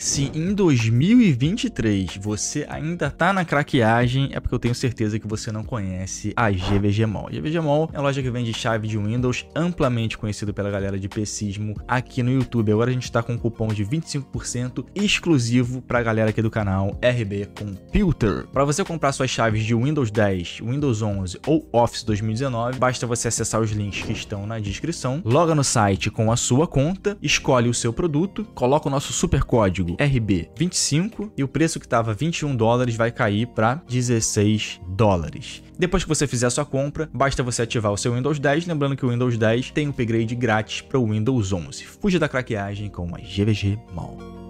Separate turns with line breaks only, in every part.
Se em 2023 você ainda tá na craqueagem, é porque eu tenho certeza que você não conhece a GVG Mall. GVG Mall é uma loja que vende chave de Windows, amplamente conhecido pela galera de pesismo aqui no YouTube. Agora a gente tá com um cupom de 25% exclusivo pra galera aqui do canal RB Computer. Para você comprar suas chaves de Windows 10, Windows 11 ou Office 2019, basta você acessar os links que estão na descrição, loga no site com a sua conta, escolhe o seu produto, coloca o nosso super código RB25 e o preço que estava 21 dólares vai cair para 16 dólares. Depois que você fizer a sua compra, basta você ativar o seu Windows 10, lembrando que o Windows 10 tem upgrade grátis para o Windows 11. Fuja da craqueagem com a GVG Mall.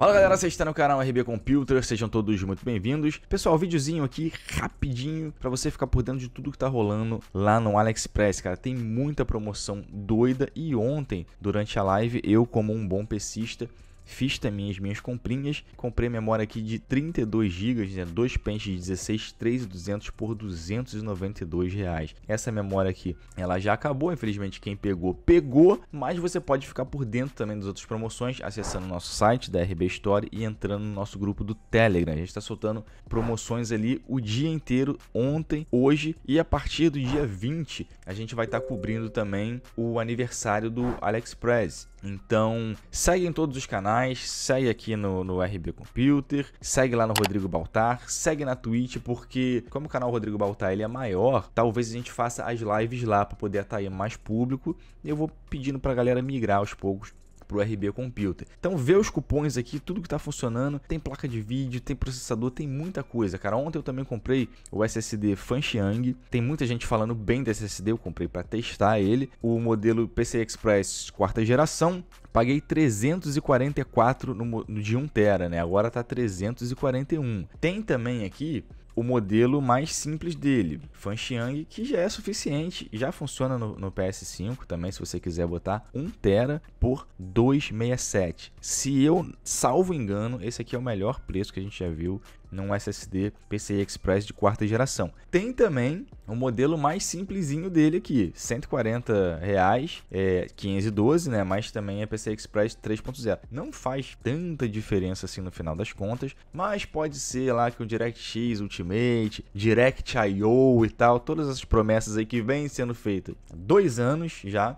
Fala galera, você está no canal RB Computer, sejam todos muito bem-vindos. Pessoal, videozinho aqui rapidinho para você ficar por dentro de tudo que tá rolando lá no AliExpress, cara. Tem muita promoção doida e ontem, durante a live, eu como um bom pesista Fiz também as minhas comprinhas. Comprei memória aqui de 32 GB, né? dois pentes de 16, 3200 por 292 reais. Essa memória aqui, ela já acabou. Infelizmente, quem pegou, pegou. Mas você pode ficar por dentro também das outras promoções, acessando o nosso site da RB Store e entrando no nosso grupo do Telegram. A gente está soltando promoções ali o dia inteiro, ontem, hoje e a partir do dia 20 a gente vai estar tá cobrindo também o aniversário do AliExpress. Então, segue em todos os canais, segue aqui no, no RB Computer, segue lá no Rodrigo Baltar, segue na Twitch, porque como o canal Rodrigo Baltar ele é maior, talvez a gente faça as lives lá para poder atrair mais público. E eu vou pedindo para a galera migrar aos poucos para o RB Computer. Então vê os cupons aqui, tudo que está funcionando, tem placa de vídeo, tem processador, tem muita coisa, cara. Ontem eu também comprei o SSD Fanxiang, tem muita gente falando bem desse SSD, eu comprei para testar ele, o modelo PCI Express quarta geração, paguei 344 no, no de 1 tera, né? Agora está 341. Tem também aqui o modelo mais simples dele, Fanxiang, que já é suficiente, já funciona no, no, PS5 também, se você quiser botar 1 tera por 267. Se eu salvo engano, esse aqui é o melhor preço que a gente já viu num SSD PCI Express de quarta geração. Tem também o um modelo mais simplesinho dele aqui, 140 reais, é 512, né? Mas também é PCI Express 3.0. Não faz tanta diferença assim no final das contas, mas pode ser lá que o DirectX Ultimate, Direct.io e tal, todas essas promessas aí que vem sendo feitas dois anos já,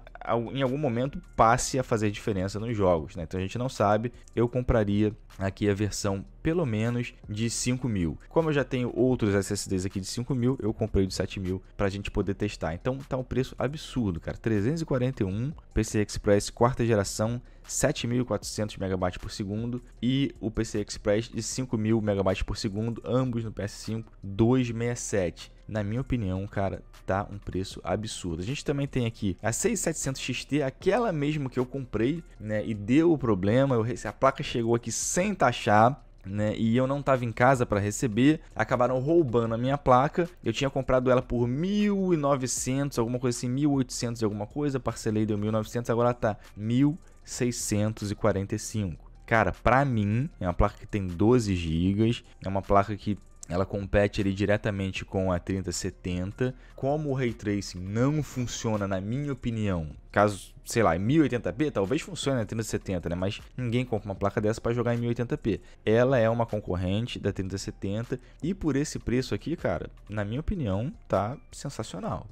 em algum momento passe a fazer diferença nos jogos, né? Então a gente não sabe. Eu compraria aqui a versão pelo menos de 5 mil. Como eu já tenho outros SSDs aqui de 5 mil, eu comprei de 7 mil para a gente poder testar. Então tá um preço absurdo, cara. 341 PC Express quarta geração 7.400 MB por segundo e o PC Express de 5.000 MB por segundo, ambos no PS5 267. Na minha opinião, cara, tá um preço absurdo. A gente também tem aqui a 6700 XT, aquela mesmo que eu comprei, né, e deu o problema, eu, a placa chegou aqui sem taxar, né, e eu não estava em casa para receber, acabaram roubando a minha placa. Eu tinha comprado ela por 1.900, alguma coisa assim, 1.800 alguma coisa, parcelei deu 1.900, agora tá 1.000 645. Cara, para mim, é uma placa que tem 12 GB, é uma placa que ela compete ali diretamente com a 3070. Como o ray tracing não funciona, na minha opinião, caso, sei lá, em 1080p, talvez funcione na 3070, né? Mas ninguém compra uma placa dessa para jogar em 1080p. Ela é uma concorrente da 3070 e por esse preço aqui, cara, na minha opinião, tá sensacional,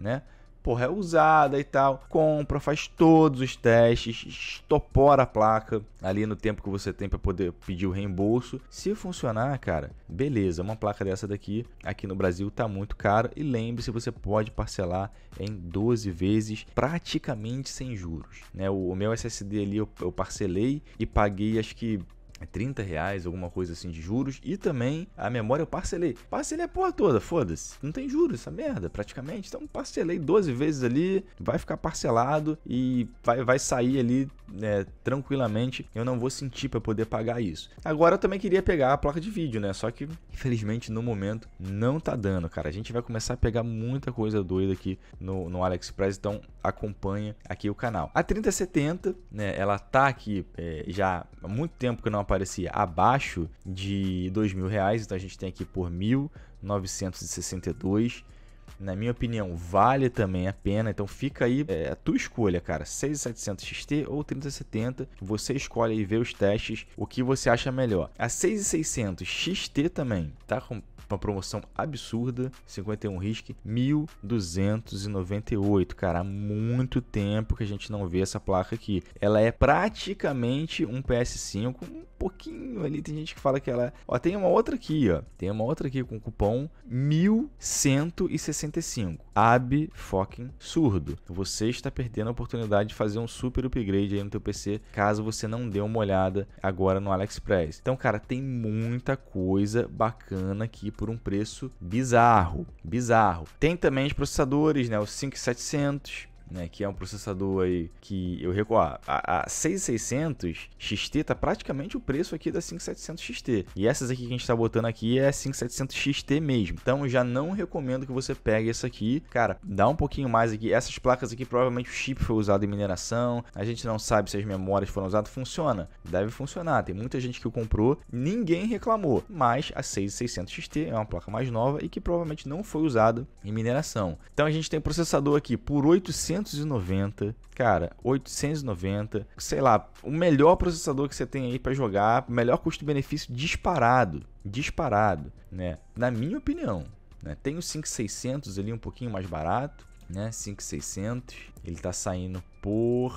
né? porra, é usada e tal. Compra, faz todos os testes, estopora a placa ali no tempo que você tem para poder pedir o reembolso. Se funcionar, cara, beleza, uma placa dessa daqui aqui no Brasil tá muito cara e lembre-se, você pode parcelar em 12 vezes, praticamente sem juros, né? O, meu SSD ali eu, eu parcelei e paguei acho que 30 é reais, alguma coisa assim de juros. E também a memória eu parcelei. Parcelei a porra toda, foda-se. Não tem juros essa merda, praticamente. Então parcelei 12 vezes ali, vai ficar parcelado e vai, vai sair ali né, tranquilamente. Eu não vou sentir para poder pagar isso. Agora eu também queria pegar a placa de vídeo, né? Só que infelizmente no momento não tá dando, cara. A gente vai começar a pegar muita coisa doida aqui no, no AliExpress, então acompanha aqui o canal. A 3070, né? Ela tá aqui é, já há muito tempo que eu não aparece aparecer abaixo de dois mil reais, então a gente tem aqui por 1.962. Na minha opinião, vale também a pena. Então fica aí é, a tua escolha, cara. 6700 XT ou 3070. Você escolhe e vê os testes, o que você acha melhor. A 6600 XT também tá com uma promoção absurda, 51 risco 1298. Cara, há muito tempo que a gente não vê essa placa aqui. Ela é praticamente um PS5, um pouquinho ali, tem gente que fala que ela é... Ó, tem uma outra aqui, ó. Tem uma outra aqui com cupom 1165 ab fucking surdo. Você está perdendo a oportunidade de fazer um super upgrade aí no teu PC, caso você não dê uma olhada agora no AliExpress. Então, cara, tem muita coisa bacana aqui por um preço bizarro, bizarro. Tem também os processadores, né, o 5700, né, que é um processador aí que eu recuo a, a 6600 XT tá praticamente o preço aqui da 5700 XT. E essas aqui que a gente tá botando aqui é 5700 XT mesmo. Então já não recomendo que você pegue essa aqui. Cara, dá um pouquinho mais aqui. Essas placas aqui provavelmente o chip foi usado em mineração. A gente não sabe se as memórias foram usadas. Funciona. Deve funcionar. Tem muita gente que o comprou, ninguém reclamou. Mas a 6600 XT é uma placa mais nova e que provavelmente não foi usada em mineração. Então a gente tem processador aqui por 800 690, cara, 890, sei lá, o melhor processador que você tem aí para jogar, melhor custo-benefício disparado, disparado, né? Na minha opinião, né? Tem o 5600 ali um pouquinho mais barato, né? 5600, ele tá saindo por,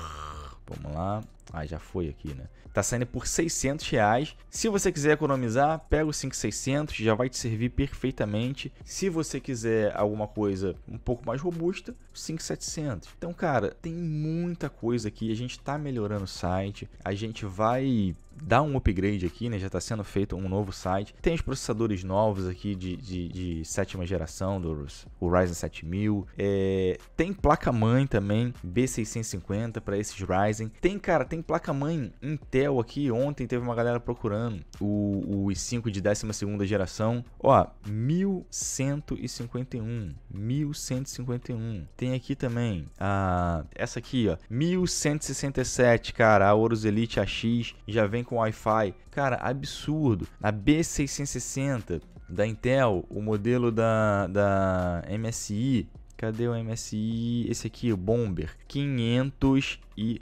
vamos lá, ah, já foi aqui, né? Tá saindo por 600 reais. Se você quiser economizar, pega os 5600, já vai te servir perfeitamente. Se você quiser alguma coisa um pouco mais robusta, 5700. Então, cara, tem muita coisa aqui. A gente tá melhorando o site. A gente vai dar um upgrade aqui, né? Já está sendo feito um novo site. Tem os processadores novos aqui de, de, de sétima geração, do o Ryzen 7000. É, tem placa-mãe também, B650 para esses Ryzen. Tem, cara, tem tem placa-mãe Intel aqui. Ontem teve uma galera procurando o, o i5 de 12 geração. Ó, 1151. 1151. Tem aqui também a. Essa aqui, ó. 1167, cara. A Oros Elite AX já vem com Wi-Fi. Cara, absurdo. A B660 da Intel, o modelo da, da MSI. Cadê o MSI? Esse aqui, o Bomber. 500 e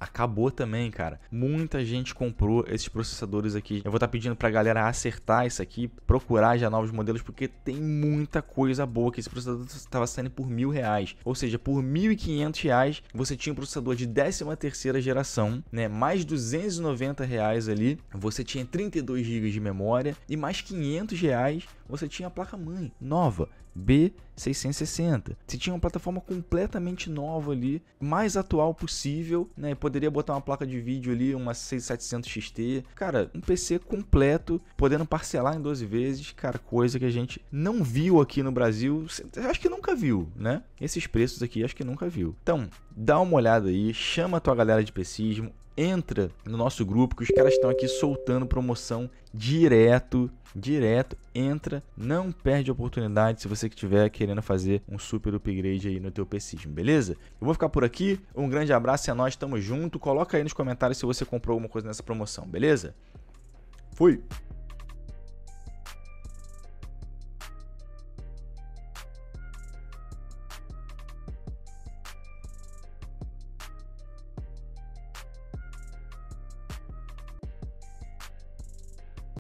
acabou também, cara. Muita gente comprou esses processadores aqui. Eu vou estar tá pedindo pra galera acertar isso aqui, procurar já novos modelos, porque tem muita coisa boa que esse processador estava saindo por mil reais. Ou seja, por mil e quinhentos reais, você tinha um processador de 13 terceira geração, né? Mais 290 reais ali, você tinha 32 GB de memória e mais quinhentos reais você tinha a placa-mãe nova. B660. Se tinha uma plataforma completamente nova ali, mais atual possível, né? Poderia botar uma placa de vídeo ali, uma 6700 XT. Cara, um PC completo, podendo parcelar em 12 vezes, cara, coisa que a gente não viu aqui no Brasil. Acho que nunca viu, né? Esses preços aqui, acho que nunca viu. Então, dá uma olhada aí, chama a tua galera de pessimismo entra no nosso grupo que os caras estão aqui soltando promoção direto, direto, entra, não perde a oportunidade se você que estiver querendo fazer um super upgrade aí no teu PCismo, beleza? Eu vou ficar por aqui, um grande abraço e é nós, tamo junto, coloca aí nos comentários se você comprou alguma coisa nessa promoção, beleza? Fui!